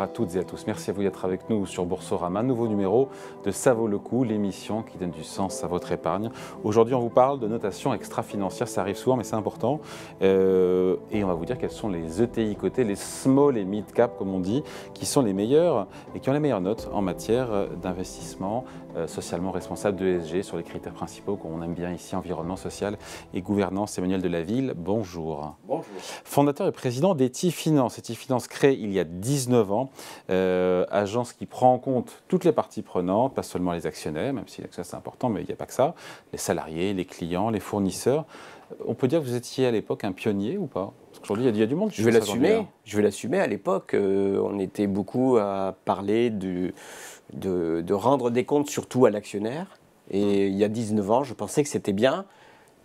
à toutes et à tous. Merci à vous d'être avec nous sur Boursorama, nouveau numéro de Ça vaut le coup, l'émission qui donne du sens à votre épargne. Aujourd'hui, on vous parle de notation extra-financière, ça arrive souvent, mais c'est important. Euh, et on va vous dire quels sont les ETI côté, les small et mid cap, comme on dit, qui sont les meilleurs et qui ont les meilleures notes en matière d'investissement euh, socialement responsable de e sur les critères principaux qu'on aime bien ici, environnement social et gouvernance. Emmanuel de la Ville, bonjour. Bonjour. Fondateur et président d'ETI Finance. ETI Finance créé il y a 19 ans euh, agence qui prend en compte toutes les parties prenantes, pas seulement les actionnaires, même si ça c'est important, mais il n'y a pas que ça. Les salariés, les clients, les fournisseurs. On peut dire que vous étiez à l'époque un pionnier ou pas Parce qu'aujourd'hui, il y, a du monde. Je vais l'assumer. Je vais l'assumer. À l'époque, euh, on était beaucoup à parler de, de rendre des comptes surtout à l'actionnaire. Et il y a 19 ans, je pensais que c'était bien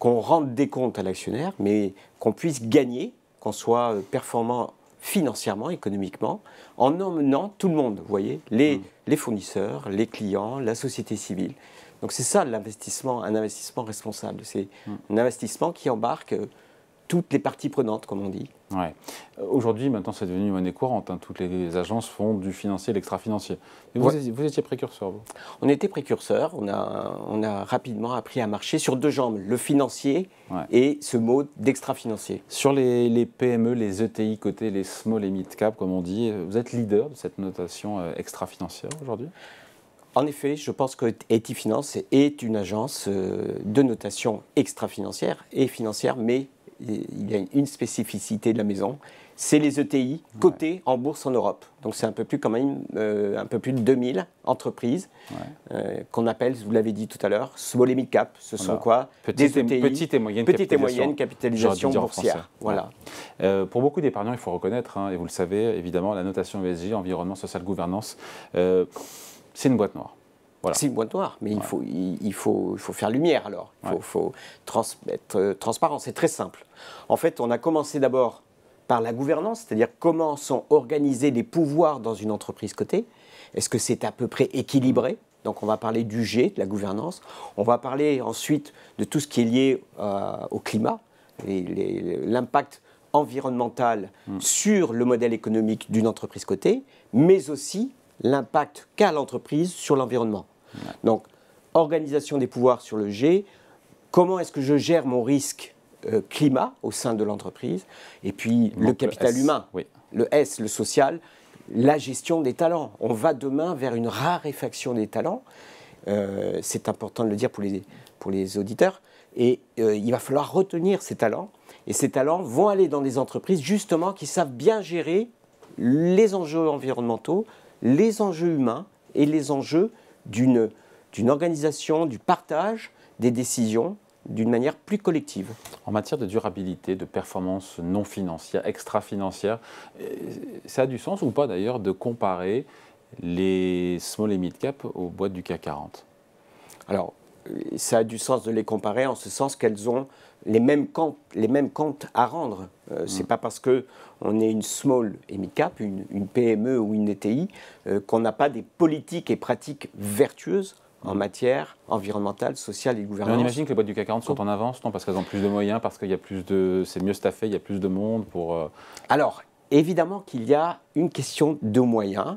qu'on rende des comptes à l'actionnaire, mais qu'on puisse gagner, qu'on soit performant financièrement, économiquement, en emmenant tout le monde, vous voyez, les, mm. les fournisseurs, les clients, la société civile. Donc c'est ça l'investissement, un investissement responsable. C'est mm. un investissement qui embarque euh, toutes les parties prenantes, comme on dit. Euh, aujourd'hui, maintenant, c'est devenu une monnaie courante. Hein. Toutes les agences font du financier l'extra-financier. Vous, étiez précurseur, vous On était précurseur. On a, rapidement appris à marcher sur deux jambes, le financier et ce mot d'extra-financier. Sur les, PME, les ETI e côté, les small et mid-cap, comme on dit, euh, vous êtes leader de cette notation euh, extra-financière aujourd'hui en effet, je pense que finance est une agence de notation extra-financière et financière, mais il y a une spécificité de la maison, c'est les ETI cotées en bourse en Europe. Donc c'est un peu plus quand même, euh, un peu plus de 2000 entreprises euh, qu'on appelle, vous l'avez dit tout à l'heure, small et mid cap. Ce sont quoi Des petites et moyennes petite et moyenne capitalisation boursière. Euh, pour beaucoup d'épargnants, il faut reconnaître, hein, et vous le savez évidemment, la notation ESG, environnement, social, gouvernance, c'est une boîte noire. C'est une boîte noire, mais il, faut, faire lumière alors. Il faut, être euh, transparent, c'est très simple. En fait, on a commencé d'abord par la gouvernance, c'est-à-dire comment sont organisés les pouvoirs dans une entreprise cotée. Est-ce que c'est à peu près équilibré donc on va parler du G, de la gouvernance. On va parler ensuite de tout ce qui est lié euh, au climat, l'impact environnemental hmm. sur le modèle économique d'une entreprise cotée, mais aussi l'impact qu'a l'entreprise sur l'environnement. Donc, organisation des pouvoirs sur le G, comment est-ce que je gère mon risque euh, climat au sein de l'entreprise, et puis le capital humain, le S, le social, la gestion des talents. On va demain vers une raréfaction des talents. Euh, c'est important de le dire pour les, auditeurs. Et euh, il va falloir retenir ces talents. Et ces talents vont aller dans des entreprises justement qui savent bien gérer les enjeux environnementaux, les enjeux humains et les enjeux d'une organisation, du partage des décisions d'une manière plus collective. En matière de durabilité, de performance non financière, extra-financière, euh, ça a du sens ou pas d'ailleurs de comparer les small et mid cap aux boîtes du CAC 40 Alors, ça a du sens de les comparer en ce sens qu'elles ont les mêmes comptes, à rendre. Ce euh, n'est mm. C'est pas parce que on est une small et mid cap, une, PME e ou une ETI, euh, qu'on n'a pas des politiques et pratiques vertueuses en mm. matière environnementale, sociale et gouvernementale. on imagine que les boîtes du CAC 40 sont en avance, non Parce qu'elles ont plus de moyens, parce qu'il y a plus de, c'est mieux staffé, il y a plus de monde pour. Euh, Alors évidemment qu'il y a une question de moyens.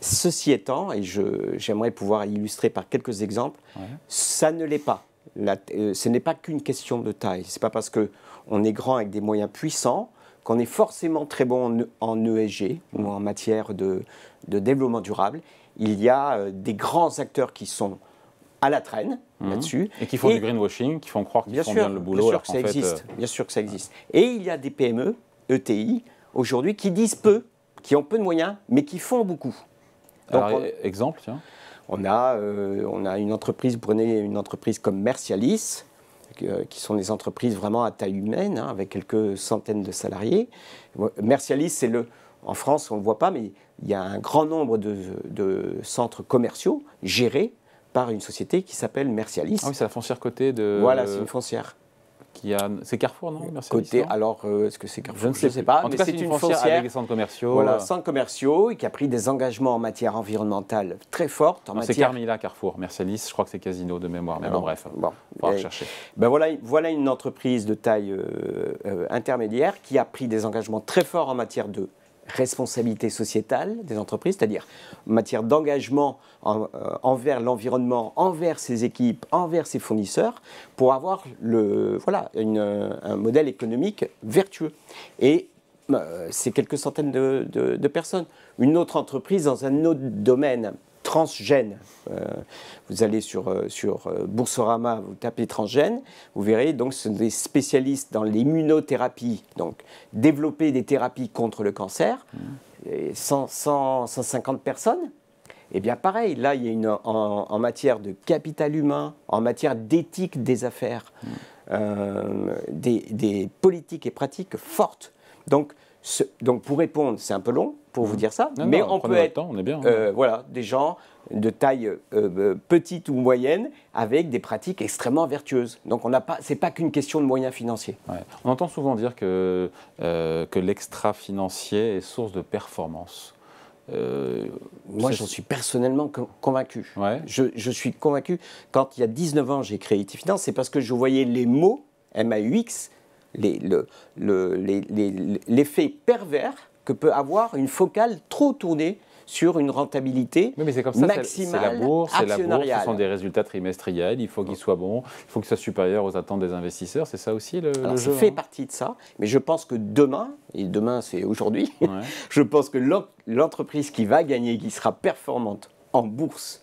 Ceci étant, et j'aimerais pouvoir illustrer par quelques exemples, ça ne l'est pas. Euh, ce n'est pas qu'une question de taille. Ce n'est pas parce qu'on est grand avec des moyens puissants qu'on est forcément très bon en, ESG e ou en matière de, développement durable. Il y a euh, des grands acteurs qui sont à la traîne mhm. là-dessus. Et qui font du greenwashing, qui font croire qu'ils font sûr, bien le boulot. Bien sûr, ça euh, existe, bien sûr que ça existe. Et il y a des PME, ETI, aujourd'hui, qui disent peu, qui ont peu de moyens, mais qui font beaucoup on, e-, exemple, On a, euh, on a une entreprise, prenez une entreprise comme Mercialis, euh, qui sont des entreprises vraiment à taille humaine, hein, avec quelques centaines de salariés. Mercialis, c'est le, en France, on ne le voit pas, mais il y a un grand nombre de, de centres commerciaux gérés par une société qui s'appelle Mercialis. Ah oui, c'est la foncière côté de. Voilà, c'est une foncière. C'est Carrefour, non Côté, alors, euh, est-ce que c'est Carrefour Je ne sais, pas. En mais c'est une, foncière, avec des centres commerciaux. Voilà, centres commerciaux, et qui a pris des engagements en matière environnementale très fortes. En matière... C'est Carmila, Carrefour, Mercialis. je crois que c'est Casino de mémoire, mais bon, ah, bref. Bon, va rechercher ben voilà, une entreprise de taille euh, euh, intermédiaire qui a pris des engagements très forts en matière de responsabilité sociétale des entreprises, c'est-à-dire en matière d'engagement euh, envers l'environnement, envers ses équipes, envers ses fournisseurs, pour avoir le, voilà, un modèle économique vertueux. Et euh, c'est quelques centaines de personnes. Une autre entreprise dans un autre domaine transgène. Euh, vous allez sur, euh, sur euh, Boursorama, vous tapez transgène, vous verrez, donc ce sont des spécialistes dans l'immunothérapie, donc développer des thérapies contre le cancer, 150 mm. personnes. Eh bien pareil, là, il y a une, en, matière de capital humain, en matière d'éthique des affaires, mm. des, politiques et pratiques fortes. Donc, donc pour répondre, c'est un peu long, pour vous mhm. dire ça. mais on peut être on est bien, euh, voilà, des gens de taille euh, euh, petite ou moyenne avec des pratiques extrêmement vertueuses. Donc on n'a pas, c'est pas qu'une question de moyens financiers. On entend souvent dire que, que l'extra financier est source de performance. Moi, j'en suis personnellement convaincu. Je, suis convaincu. Quand il y a 19 ans, j'ai créé IT c'est parce que je voyais les mots, m a u l'effet pervers que peut avoir une focale trop tournée sur une rentabilité mais c'est comme ça, maximale. C'est la bourse, c'est la bourse, ce sont des résultats trimestriels, il faut qu'ils soient bons, il faut que ce soit supérieur aux attentes des investisseurs, c'est ça aussi le, Alors, jeu, Ça fait hein partie de ça, mais je pense que demain, et demain c'est aujourd'hui, je pense que l'entreprise qui va gagner, qui sera performante en bourse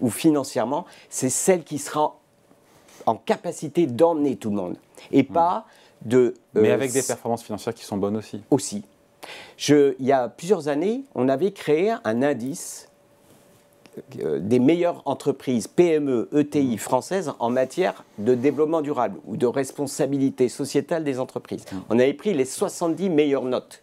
ou financièrement, c'est celle qui sera en capacité d'emmener tout le monde et hmm. pas de... Mais euh, avec des performances financières qui sont bonnes aussi. Aussi il y a plusieurs années, on avait créé un indice euh, des meilleures entreprises PME, ETI mmh. françaises en matière de développement durable ou de responsabilité sociétale des entreprises. Mmh. On avait pris les 70 meilleures notes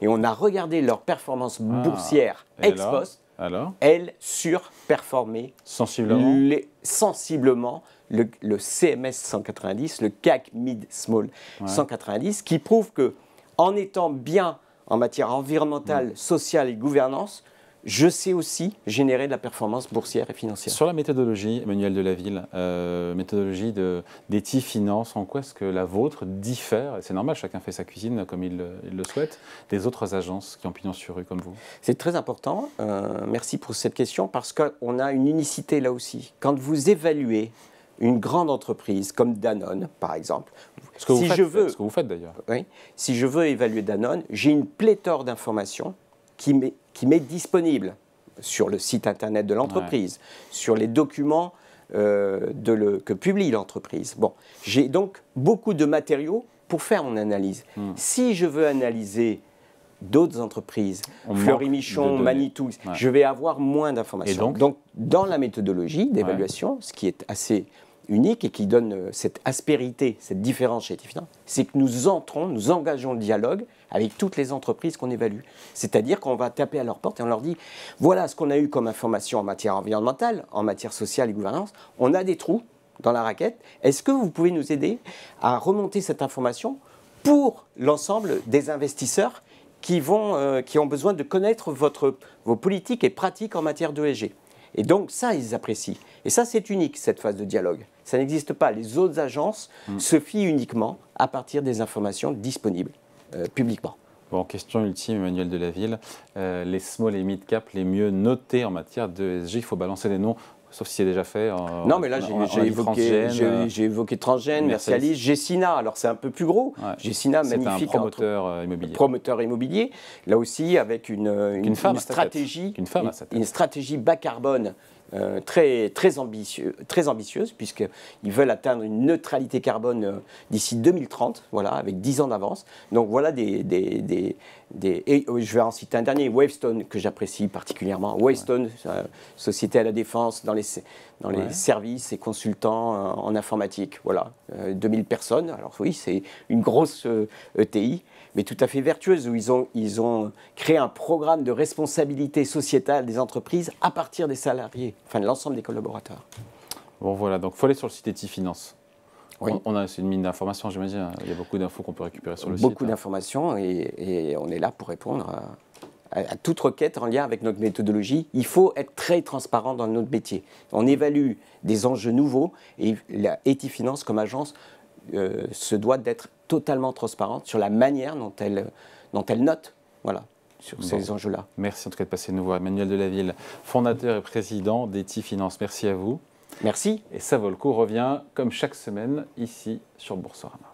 et on a regardé leur performance ah. boursière ex post. Alors Elles surperformaient sensiblement, sensiblement le, CMS 190, le CAC Mid Small 190, qui prouve que en étant bien en matière environnementale, mm. sociale et gouvernance, je sais aussi générer de la performance boursière et financière. Sur la méthodologie, Emmanuel Delaville, Ville, euh, méthodologie d'ETI Finance, en quoi est-ce que la vôtre diffère, c'est normal, chacun fait sa cuisine comme il, le souhaite, des autres agences qui ont pignon sur eux comme vous C'est très important, euh, merci pour cette question, parce qu'on a une unicité là aussi. Quand vous évaluez une grande entreprise comme Danone, par exemple, ce que vous si je veux, que vous faites d'ailleurs. si je veux évaluer Danone, j'ai une pléthore d'informations qui m'est disponible sur le site internet de l'entreprise, sur les documents euh, que publie l'entreprise. Bon, j'ai donc beaucoup de matériaux pour faire mon analyse. Hmm. Si je veux analyser d'autres entreprises, Florimichon, Fleury Michon, Manitou, je vais avoir moins d'informations. Donc, dans la méthodologie d'évaluation, ce qui est assez unique et qui donne euh, cette aspérité, cette différence chez c'est que nous entrons, nous engageons le dialogue avec toutes les entreprises qu'on évalue. C'est-à-dire qu'on va taper à leur porte et on leur dit voilà ce qu'on a eu comme information en matière environnementale, en matière sociale et gouvernance. On a des trous dans la raquette. Est-ce que vous pouvez nous aider à remonter cette information pour l'ensemble des investisseurs qui, vont, euh, qui ont besoin de connaître votre, vos politiques et pratiques en matière d'ESG. Et donc ça, ils apprécient. Et ça, c'est unique, cette phase de dialogue. Ça n'existe pas. Les autres agences hmm. se fient uniquement à partir des informations disponibles euh, publiquement. Bon, question ultime, Emmanuel Delaville. Euh, les small et mid cap les mieux notés en matière de SG, il faut balancer les noms sauf si c'est déjà fait. non, mais là, j'ai évoqué, euh, j'ai évoqué Transgène, Mercialis, Gessina. Alors, c'est un peu plus gros. Ouais, Gessina, magnifique. Un promoteur immobilier. Promoteur immobilier. Là aussi, avec une, une stratégie bas carbone euh, très, très, ambitieux, très ambitieuse, puisqu'ils veulent atteindre une neutralité carbone euh, d'ici 2030, voilà, avec 10 ans d'avance. Donc voilà des, et euh, je vais en citer un dernier, Wavestone, que j'apprécie particulièrement. Wavestone, euh, Société à la Défense, dans les, dans les services et consultants euh, en informatique. Voilà, 2000 personnes. Alors oui, c'est une grosse ETI, e mais tout à fait vertueuse, où ils ont, ils ont créé un programme de responsabilité sociétale des entreprises à partir des salariés, enfin de l'ensemble des collaborateurs. Bon voilà, donc il faut aller sur le site ETI Finance. On, a, c'est une mine d'informations, j'imagine. Hein. Il y a beaucoup d'infos qu'on peut récupérer sur le site. Beaucoup hein. d'informations et, on est là pour répondre à, toute requête en lien avec notre méthodologie. Il faut être très transparent dans notre métier. On évalue des enjeux nouveaux et la Finance comme agence, euh, se doit d'être totalement transparente sur la manière dont elle, dont elle note. Voilà sur ces enjeux-là. Merci en tout cas de passer nous voir. Emmanuel Delaville, fondateur et président d'ETI Finance. Merci à vous. Merci. Et Savolco revient comme chaque semaine ici sur Boursorama.